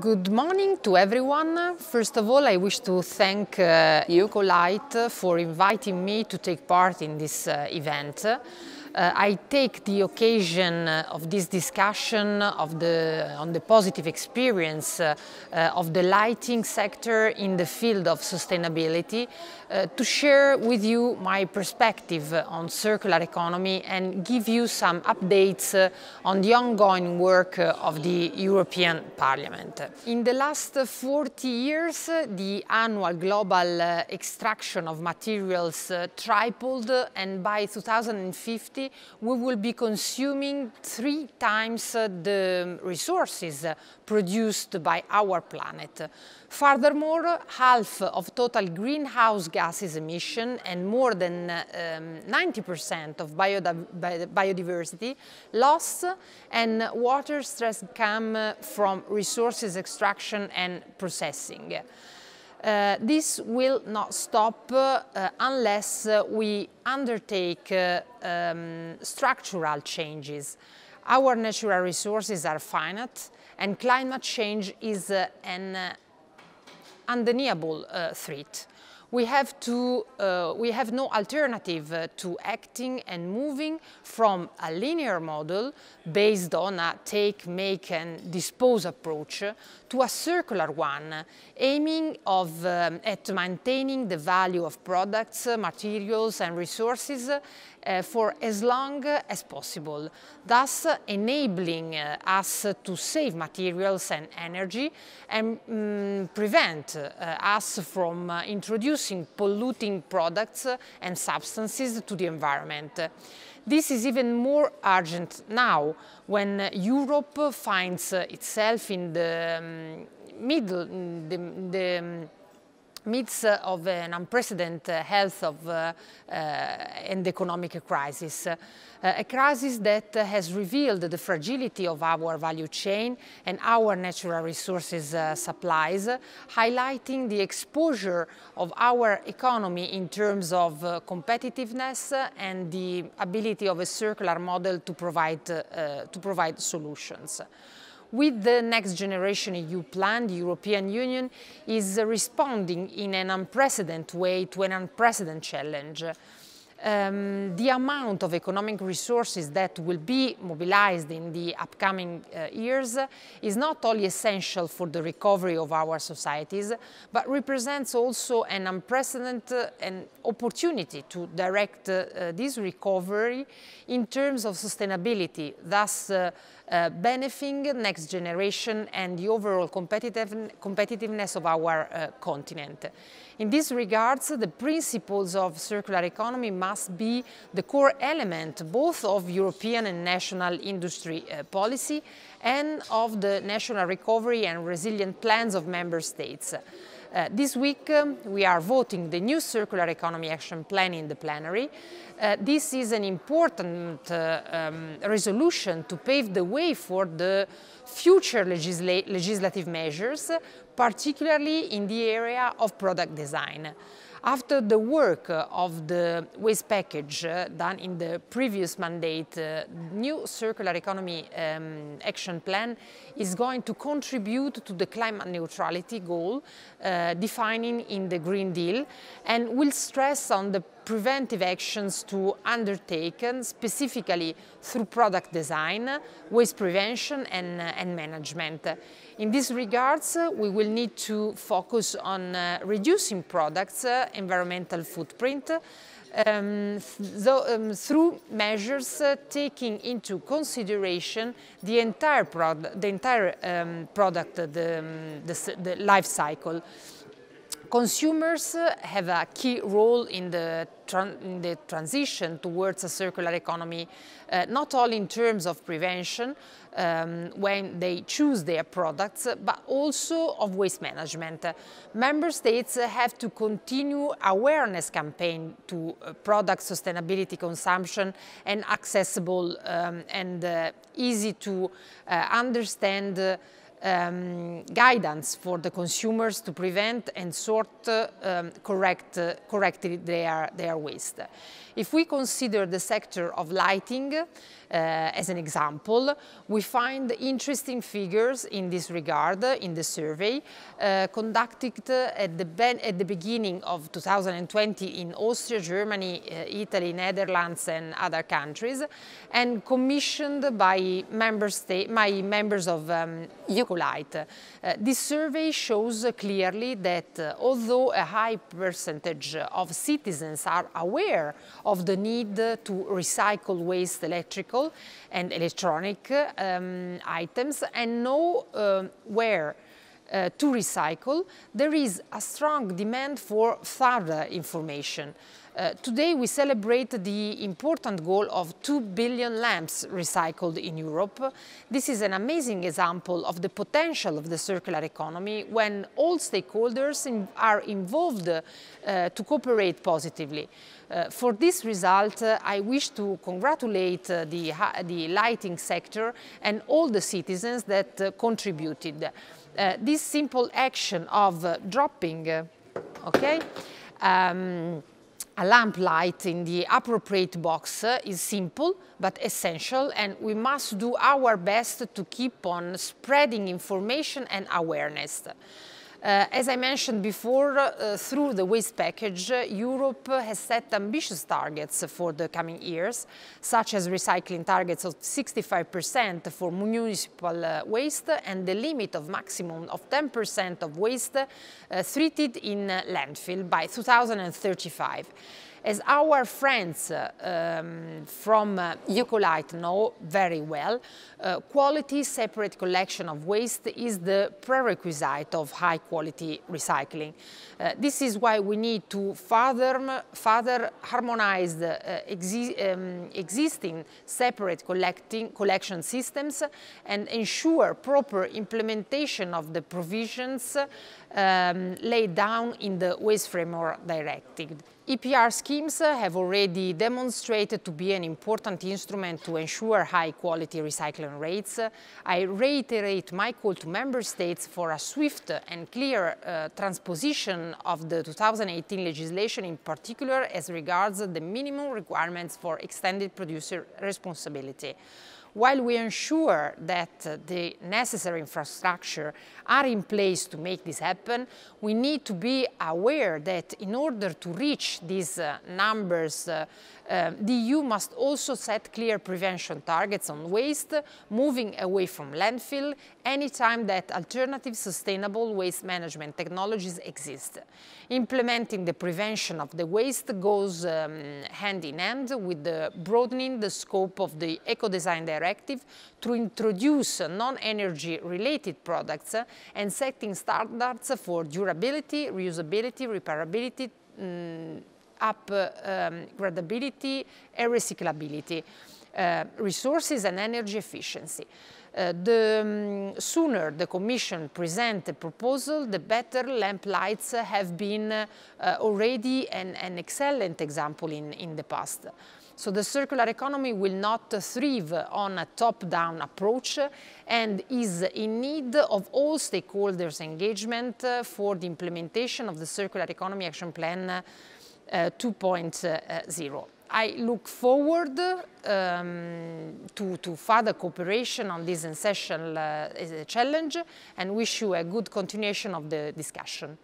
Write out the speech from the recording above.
Good morning to everyone. First of all, I wish to thank uh, Ecolite for inviting me to take part in this uh, event. Uh, I take the occasion uh, of this discussion of the, on the positive experience uh, uh, of the lighting sector in the field of sustainability uh, to share with you my perspective on circular economy and give you some updates uh, on the ongoing work of the European Parliament. In the last 40 years, the annual global extraction of materials tripled and by 2050 society, we will be consuming three times uh, the resources uh, produced by our planet. Furthermore, half of total greenhouse gases emission and more than 90% um, of biodiversity loss and water stress come from resources extraction and processing. Uh, this will not stop uh, unless uh, we undertake uh, um, structural changes. Our natural resources are finite and climate change is uh, an uh, undeniable threat we have, to, uh, we have no alternative uh, to acting and moving from a linear model based on a take, make and dispose approach to a circular one, aiming of, um, at maintaining the value of products, materials and resources uh, for as long as possible, thus enabling eh, us to save materials and energy and um, prevent eh, us from introducing polluting products and substances to the environment. This is even more urgent now, when Europe finds itself in the um, middle, in mm, the, the midst of an unprecedented health of, uh, uh, and economic crisis. Uh, a crisis that has revealed the fragility of our value chain and our natural resources uh, supplies, highlighting the exposure of our economy in terms of uh, competitiveness and the ability of a circular model to provide, uh, to provide solutions. With the Next Generation EU plan, the European Union is responding in an unprecedented way to an unprecedented challenge. Um, the amount of economic resources that will be mobilized in the upcoming uh, years is not only essential for the recovery of our societies, but represents also an unprecedented uh, an opportunity to direct uh, uh this recovery in terms of sustainability, thus uh, uh, benefiting next generation and the overall competitiveness of our uh, continent. In this regards, the principles of circular economy must be the core element both of European and national industry uh, policy and of the national recovery and resilient plans of member states. Uh, this week um, we are voting the new Circular Economy Action Plan in the plenary. Uh, this is an important uh, um, resolution to pave the way for the future legisla legislative measures, particularly in the area of product design. After the work uh, of the waste package uh, done in the previous mandate, uh, new circular economy um, action plan is going to contribute to the climate neutrality goal defining in the Green Deal and will stress on the preventive actions to undertaken specifically through product design, waste prevention and, uh, and management. In these regards, uh, we will need to focus on uh, reducing products' environmental footprint um, um, through measures uh, taking into consideration the entire, prod the entire um, product, the, um, the, the life cycle consumers have a key role in the, in the transition towards a circular economy, uh, not only in terms of prevention um, when they choose their products, but also of waste management. Member states have to continue awareness campaign to uh, product sustainability consumption and accessible um, and uh, easy to uh, understand uh, um, guidance for the consumers to prevent and sort uh, um, correct, uh, correctly their, their waste. If we consider the sector of lighting uh, as an example, we find interesting figures in this regard uh, in the survey uh, conducted uh, at the, at the beginning of 2020 in Austria, Germany, Italy, Netherlands and other countries and commissioned by, member state, by members of um, Bakelite. Uh, this survey shows clearly that uh, although a high percentage of citizens are aware of the need to recycle waste electrical and electronic um, items and know um, where uh, to recycle, there is a strong demand for further information. Uh, today we celebrate the important goal of 2 billion lamps recycled in Europe. This is an amazing example of the potential of the circular economy when all stakeholders in, are involved uh, to cooperate positively. Uh, for this result, uh, I wish to congratulate uh, the, the, lighting sector and all the citizens that uh, contributed. this simple action of dropping, okay, um, a lamplight in the appropriate box is simple but essential and we must do our best to keep on spreading information and awareness. Uh, as I mentioned before, uh, through the waste package, uh, Europe has set ambitious targets for the coming years, such as recycling targets of 65% for municipal uh, waste and the limit of maximum of 10% of waste uh, treated in uh, landfill by 2035 as our friends uh, um, from uh, Eucolite know very well, uh, quality separate collection of waste is the prerequisite of high quality recycling. Uh, this is why we need to further, further harmonize the exi um, existing separate collecting, collection systems and ensure proper implementation of the provisions um, laid down in the Waste Framework Directive. EPR schemes have already demonstrated to be an important instrument to ensure high quality recycling rates. I reiterate my call to member states for a swift and clear uh, transposition of the 2018 legislation in particular as regards the minimum requirements for extended producer responsibility while we ensure that the necessary infrastructure are in place to make this happen, we need to be aware that in order to reach these uh, numbers, uh, uh, the EU must also set clear prevention targets on waste, moving away from landfill anytime that alternative sustainable waste management technologies exist. Implementing the prevention of the waste goes um, hand in hand with the broadening the scope of the eco-designed area directive to introduce non-energy related products and setting standards for durability, reusability, reparability, mm, um, upgradability and recyclability. Uh, resources and energy efficiency. Uh, the um, sooner the Commission presents a proposal, the better lamp lights have been uh, already an, an, excellent example in, in the past. So the circular economy will not thrive on a top-down approach and is in need of all stakeholders' engagement uh, for the implementation of the Circular Economy Action Plan uh, 2.0. I look forward um, to, to, further cooperation on this essential uh, challenge and wish you a good continuation of the discussion.